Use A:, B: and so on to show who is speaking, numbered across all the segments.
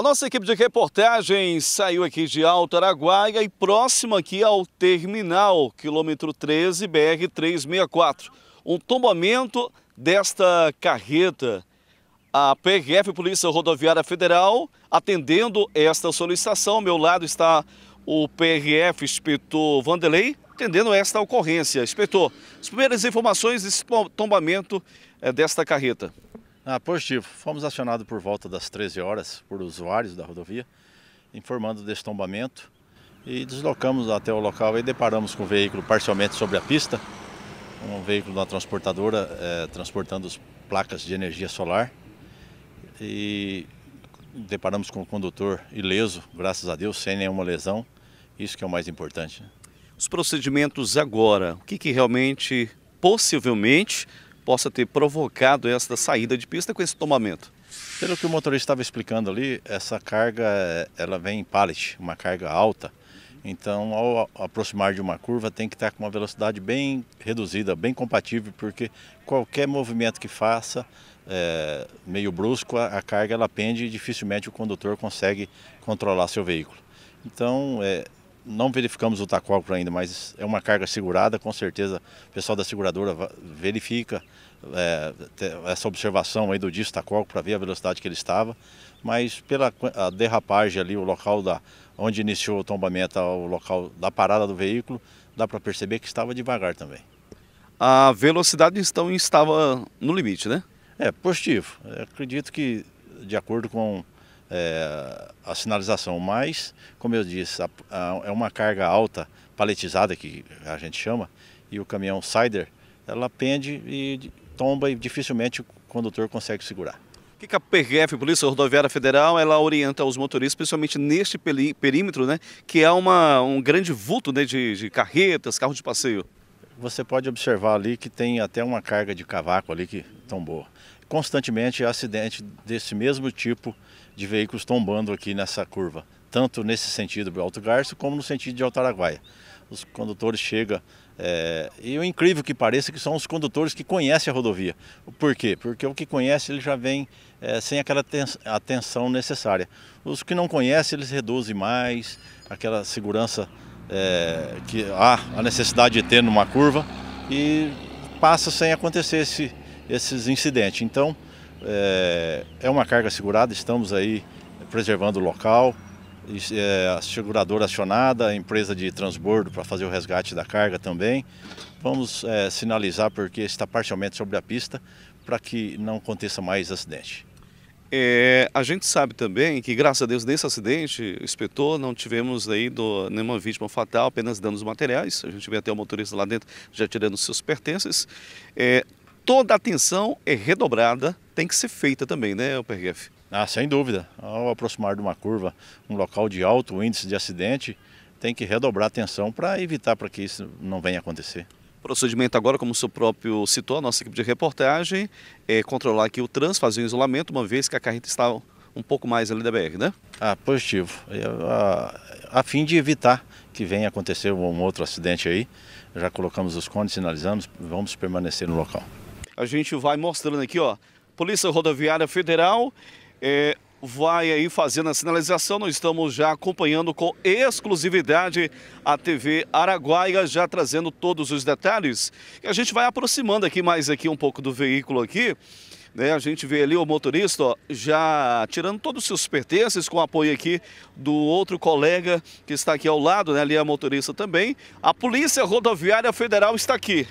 A: A nossa equipe de reportagem saiu aqui de Alto Araguaia e próxima aqui ao terminal, quilômetro 13, BR 364. Um tombamento desta carreta. A PRF, Polícia Rodoviária Federal, atendendo esta solicitação. Ao meu lado está o PRF Inspetor Vanderlei, atendendo esta ocorrência. Inspetor, as primeiras informações desse tombamento
B: eh, desta carreta. Ah, positivo. Fomos acionados por volta das 13 horas por usuários da rodovia, informando desse tombamento e deslocamos até o local e deparamos com o veículo parcialmente sobre a pista, um veículo da transportadora eh, transportando as placas de energia solar e deparamos com o condutor ileso, graças a Deus, sem nenhuma lesão, isso que é o mais importante. Né?
A: Os procedimentos agora, o que, que realmente, possivelmente, possa ter provocado essa saída de pista com esse tombamento?
B: Pelo que o motorista estava explicando ali, essa carga ela vem em pallet, uma carga alta. Então, ao aproximar de uma curva, tem que estar com uma velocidade bem reduzida, bem compatível, porque qualquer movimento que faça, é, meio brusco, a, a, carga ela pende e dificilmente o condutor consegue controlar seu veículo. Então, é, não verificamos o tacógrafo ainda, mas é uma carga segurada, com certeza o pessoal da seguradora verifica é, essa observação aí do disco tacógrafo para ver a velocidade que ele estava, mas pela derrapagem ali, o local da, onde iniciou o tombamento ao local da parada do veículo, dá para perceber que estava devagar também.
A: A velocidade então estava
B: no limite, né? É, positivo. Eu acredito que, de acordo com é, a sinalização, mas, como eu disse, a, a, é uma carga alta paletizada que a gente chama, e o caminhão Sider, ela pende e tomba e dificilmente o condutor consegue segurar.
A: O que, que a PRF, Polícia Rodoviária Federal, ela orienta os motoristas, principalmente neste perímetro, né, que é uma, um grande vulto né, de,
B: de carretas, carros de passeio? Você pode observar ali que tem até uma carga de cavaco ali que tombou. Constantemente acidente desse mesmo tipo de veículos tombando aqui nessa curva, tanto nesse sentido do Alto Garço como no sentido de Altaraguaia. Os condutores chegam é, e o incrível que pareça é que são os condutores que conhecem a rodovia. Por quê? Porque o que conhece ele já vem é, sem aquela atenção necessária. Os que não conhecem eles reduzem mais aquela segurança é, que há a necessidade de ter numa curva e passa sem acontecer esse, esses incidentes. Então, é, é, uma carga segurada, estamos aí preservando o local, é, a seguradora acionada, a empresa de transbordo para fazer o resgate da carga também. Vamos é, sinalizar porque está parcialmente sobre a pista para que não aconteça mais acidente.
A: É, a gente sabe também que, graças a Deus, nesse acidente, inspetor, não tivemos aí do, nenhuma vítima fatal, apenas danos materiais. A gente vê até o motorista lá dentro já tirando seus pertences. É, toda a atenção é redobrada, tem que ser feita também, né, o PRF? Ah, sem dúvida.
B: Ao aproximar de uma curva, um local de alto índice de acidente, tem que redobrar a atenção para evitar para que isso não venha acontecer
A: procedimento agora, como o seu próprio citou, a nossa equipe de reportagem, é controlar aqui o trans, fazer o isolamento, uma vez que a carreta está um pouco mais ali da BR,
B: né? Ah, positivo. A, a fim de evitar que venha acontecer um outro acidente aí, já colocamos os cones, sinalizamos, vamos permanecer no local.
A: A gente vai mostrando aqui, ó, Polícia Rodoviária Federal, é, vai aí fazendo a sinalização. Nós estamos já acompanhando com exclusividade a TV Araguaia, já trazendo todos os detalhes. E a gente vai aproximando aqui mais aqui um pouco do veículo aqui. Né, a gente vê ali o motorista ó, já tirando todos os seus pertences com apoio aqui do outro colega que está aqui ao lado, né? Ali é a motorista também. A Polícia Rodoviária Federal está aqui.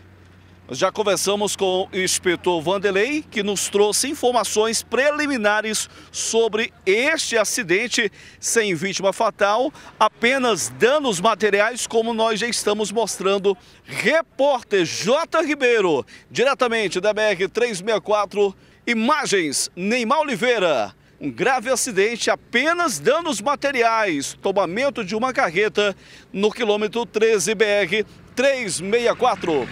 A: Já conversamos com o inspetor Vanderlei, que nos trouxe informações preliminares sobre este acidente, sem vítima fatal, apenas danos materiais, como nós já estamos mostrando. Repórter J. Ribeiro, diretamente da BR-364, imagens Neymar Oliveira. Um grave acidente, apenas danos materiais, tombamento de uma carreta no quilômetro 13 BR 364.